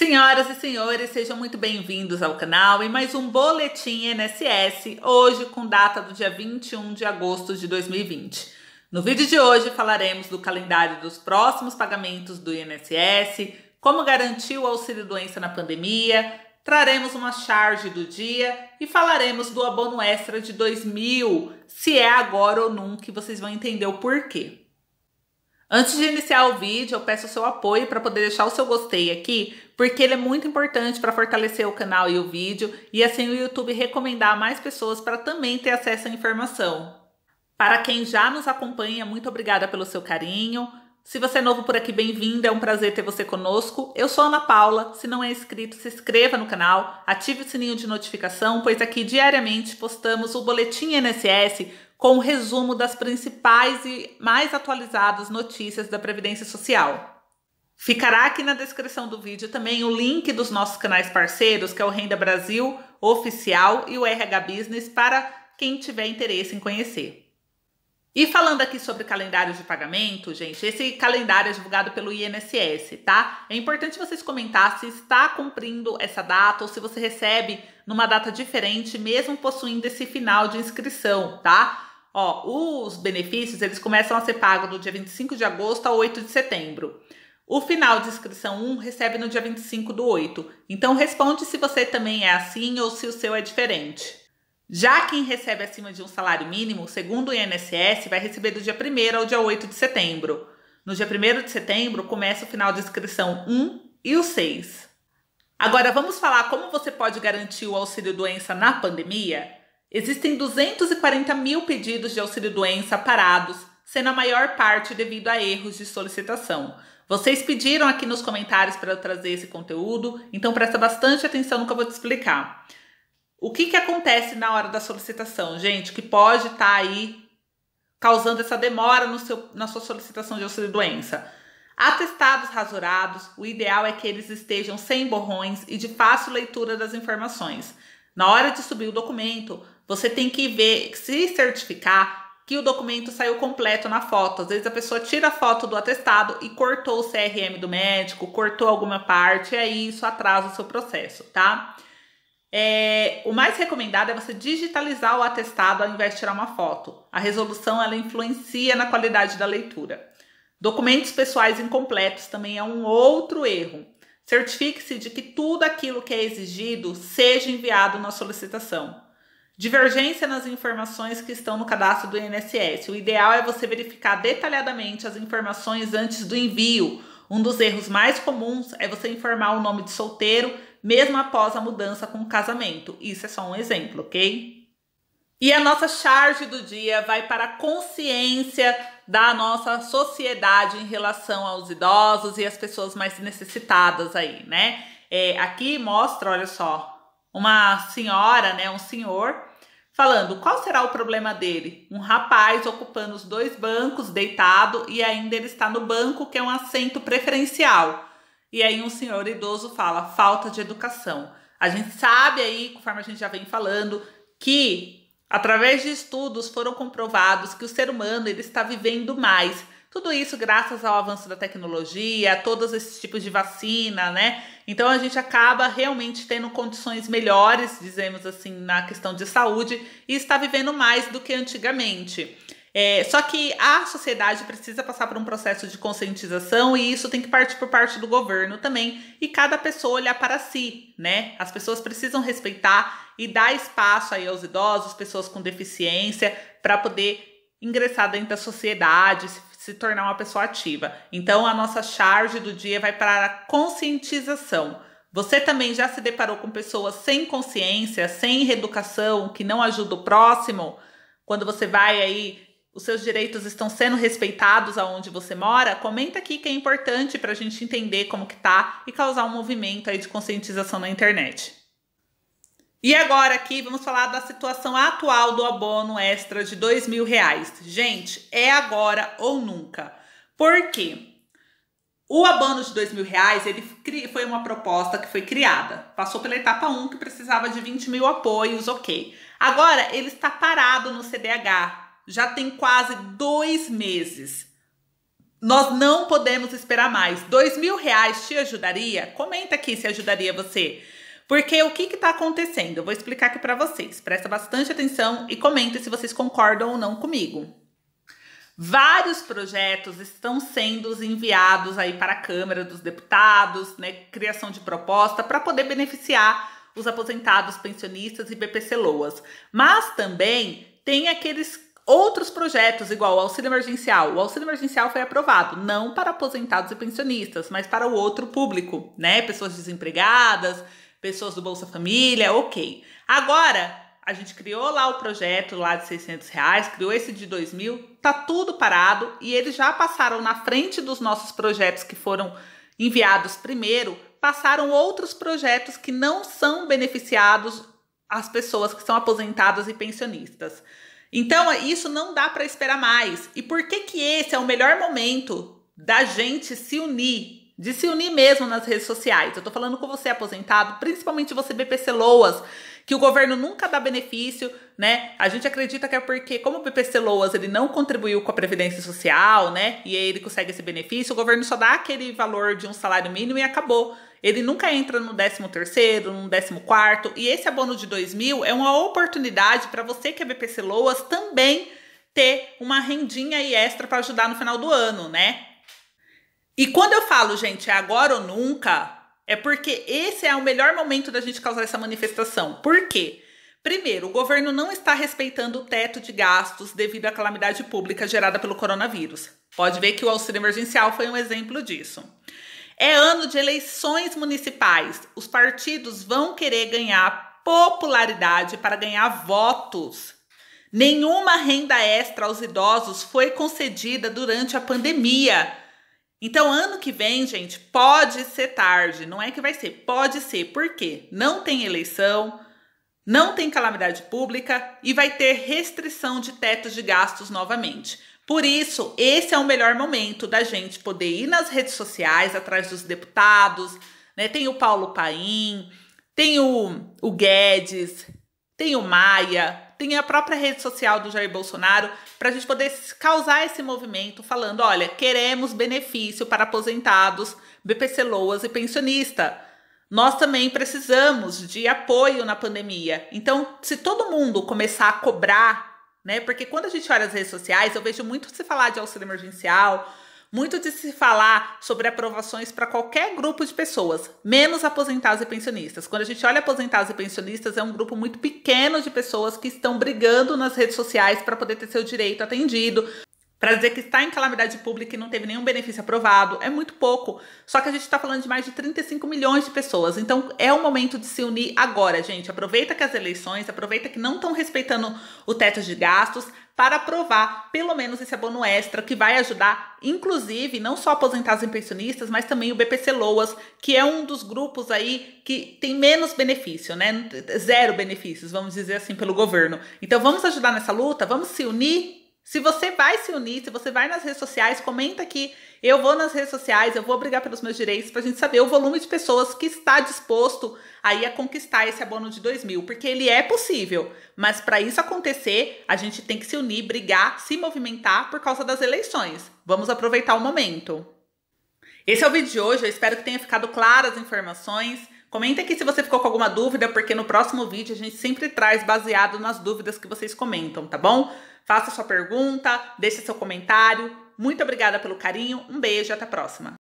Senhoras e senhores, sejam muito bem-vindos ao canal e mais um Boletim NSS, hoje com data do dia 21 de agosto de 2020. No vídeo de hoje falaremos do calendário dos próximos pagamentos do INSS, como garantir o auxílio-doença na pandemia, traremos uma charge do dia e falaremos do abono extra de 2000, se é agora ou nunca, vocês vão entender o porquê. Antes de iniciar o vídeo, eu peço o seu apoio para poder deixar o seu gostei aqui, porque ele é muito importante para fortalecer o canal e o vídeo e assim o YouTube recomendar a mais pessoas para também ter acesso à informação. Para quem já nos acompanha, muito obrigada pelo seu carinho. Se você é novo por aqui, bem-vindo, é um prazer ter você conosco. Eu sou Ana Paula. Se não é inscrito, se inscreva no canal, ative o sininho de notificação, pois aqui diariamente postamos o Boletim NSS com o um resumo das principais e mais atualizadas notícias da Previdência Social. Ficará aqui na descrição do vídeo também o link dos nossos canais parceiros, que é o Renda Brasil Oficial e o RH Business, para quem tiver interesse em conhecer. E falando aqui sobre calendários de pagamento, gente, esse calendário é divulgado pelo INSS, tá? É importante vocês comentar se está cumprindo essa data ou se você recebe numa data diferente, mesmo possuindo esse final de inscrição, tá? Ó, os benefícios, eles começam a ser pagos do dia 25 de agosto a 8 de setembro. O final de inscrição 1 recebe no dia 25 do 8. Então responde se você também é assim ou se o seu é diferente. Já quem recebe acima de um salário mínimo, segundo o INSS, vai receber do dia 1 ao dia 8 de setembro. No dia 1 de setembro começa o final de inscrição 1 e o 6. Agora vamos falar como você pode garantir o auxílio doença na pandemia? Existem 240 mil pedidos de auxílio doença parados, sendo a maior parte devido a erros de solicitação. Vocês pediram aqui nos comentários para eu trazer esse conteúdo, então presta bastante atenção no que eu vou te explicar. O que, que acontece na hora da solicitação, gente, que pode estar tá aí causando essa demora no seu, na sua solicitação de auxílio doença? Atestados rasurados, o ideal é que eles estejam sem borrões e de fácil leitura das informações. Na hora de subir o documento, você tem que ver, se certificar que o documento saiu completo na foto. Às vezes a pessoa tira a foto do atestado e cortou o CRM do médico, cortou alguma parte, e é aí isso atrasa o seu processo, tá? É, o mais recomendado é você digitalizar o atestado ao invés de tirar uma foto. A resolução ela influencia na qualidade da leitura. Documentos pessoais incompletos também é um outro erro. Certifique-se de que tudo aquilo que é exigido seja enviado na solicitação. Divergência nas informações que estão no cadastro do INSS. O ideal é você verificar detalhadamente as informações antes do envio. Um dos erros mais comuns é você informar o nome de solteiro mesmo após a mudança com o casamento. Isso é só um exemplo, ok? E a nossa charge do dia vai para a consciência da nossa sociedade em relação aos idosos e as pessoas mais necessitadas aí, né? É, aqui mostra, olha só, uma senhora, né, um senhor falando qual será o problema dele. Um rapaz ocupando os dois bancos deitado e ainda ele está no banco que é um assento preferencial. E aí um senhor idoso fala falta de educação. A gente sabe aí, conforme a gente já vem falando, que através de estudos foram comprovados que o ser humano ele está vivendo mais. Tudo isso graças ao avanço da tecnologia, a todos esses tipos de vacina, né? Então a gente acaba realmente tendo condições melhores, dizemos assim, na questão de saúde e está vivendo mais do que antigamente. É, só que a sociedade precisa passar por um processo de conscientização e isso tem que partir por parte do governo também e cada pessoa olhar para si, né? As pessoas precisam respeitar e dar espaço aí aos idosos, pessoas com deficiência, para poder ingressar dentro da sociedade, se, se tornar uma pessoa ativa. Então a nossa charge do dia vai para a conscientização. Você também já se deparou com pessoas sem consciência, sem reeducação, que não ajuda o próximo? Quando você vai aí os seus direitos estão sendo respeitados aonde você mora, comenta aqui que é importante para a gente entender como que tá e causar um movimento aí de conscientização na internet. E agora aqui vamos falar da situação atual do abono extra de dois mil reais. Gente, é agora ou nunca. Por quê? O abono de dois mil reais ele foi uma proposta que foi criada. Passou pela etapa 1, que precisava de 20 mil apoios, ok. Agora ele está parado no CDH, já tem quase dois meses. Nós não podemos esperar mais. Dois mil reais te ajudaria? Comenta aqui se ajudaria você. Porque o que está acontecendo? Eu vou explicar aqui para vocês. Presta bastante atenção e comenta se vocês concordam ou não comigo. Vários projetos estão sendo enviados aí para a Câmara dos Deputados, né, criação de proposta para poder beneficiar os aposentados, pensionistas e BPC Loas. Mas também tem aqueles outros projetos, igual o auxílio emergencial. O auxílio emergencial foi aprovado, não para aposentados e pensionistas, mas para o outro público, né? Pessoas desempregadas, pessoas do Bolsa Família, ok. Agora, a gente criou lá o projeto lá de 600 reais, criou esse de 2 mil, tá tudo parado e eles já passaram na frente dos nossos projetos que foram enviados primeiro, passaram outros projetos que não são beneficiados as pessoas que são aposentadas e pensionistas. Então, isso não dá para esperar mais. E por que que esse é o melhor momento da gente se unir? De se unir mesmo nas redes sociais. Eu tô falando com você aposentado, principalmente você BPC Loas, que o governo nunca dá benefício, né? A gente acredita que é porque, como o BPC Loas ele não contribuiu com a Previdência Social, né? E ele consegue esse benefício, o governo só dá aquele valor de um salário mínimo e acabou. Ele nunca entra no 13 terceiro, no 14 quarto, e esse abono de 2 mil é uma oportunidade para você que é BPC Loas também ter uma rendinha aí extra para ajudar no final do ano, né? E quando eu falo, gente, é agora ou nunca, é porque esse é o melhor momento da gente causar essa manifestação. Por quê? Primeiro, o governo não está respeitando o teto de gastos devido à calamidade pública gerada pelo coronavírus. Pode ver que o auxílio emergencial foi um exemplo disso. É ano de eleições municipais. Os partidos vão querer ganhar popularidade para ganhar votos. Nenhuma renda extra aos idosos foi concedida durante a pandemia. Então, ano que vem, gente, pode ser tarde. Não é que vai ser, pode ser. Por quê? Não tem eleição, não tem calamidade pública e vai ter restrição de teto de gastos novamente. Por isso, esse é o melhor momento da gente poder ir nas redes sociais atrás dos deputados, né? Tem o Paulo Paim, tem o, o Guedes, tem o Maia, tem a própria rede social do Jair Bolsonaro, para a gente poder causar esse movimento falando: olha, queremos benefício para aposentados, BPC Loas e pensionista. Nós também precisamos de apoio na pandemia. Então, se todo mundo começar a cobrar né? Porque quando a gente olha as redes sociais, eu vejo muito se falar de auxílio emergencial, muito de se falar sobre aprovações para qualquer grupo de pessoas, menos aposentados e pensionistas. Quando a gente olha aposentados e pensionistas, é um grupo muito pequeno de pessoas que estão brigando nas redes sociais para poder ter seu direito atendido, para dizer que está em calamidade pública e não teve nenhum benefício aprovado, é muito pouco. Só que a gente está falando de mais de 35 milhões de pessoas. Então é o momento de se unir agora, gente. Aproveita que as eleições, aproveita que não estão respeitando o teto de gastos para aprovar pelo menos esse abono extra que vai ajudar, inclusive, não só aposentados e pensionistas, mas também o BPC Loas, que é um dos grupos aí que tem menos benefício, né? Zero benefícios, vamos dizer assim, pelo governo. Então vamos ajudar nessa luta, vamos se unir se você vai se unir, se você vai nas redes sociais, comenta aqui. Eu vou nas redes sociais, eu vou brigar pelos meus direitos para a gente saber o volume de pessoas que está disposto aí a conquistar esse abono de dois mil, porque ele é possível. Mas para isso acontecer, a gente tem que se unir, brigar, se movimentar por causa das eleições. Vamos aproveitar o momento. Esse é o vídeo de hoje. Eu espero que tenha ficado claras as informações. Comenta aqui se você ficou com alguma dúvida, porque no próximo vídeo a gente sempre traz baseado nas dúvidas que vocês comentam, tá bom? Faça sua pergunta, deixe seu comentário. Muito obrigada pelo carinho, um beijo e até a próxima!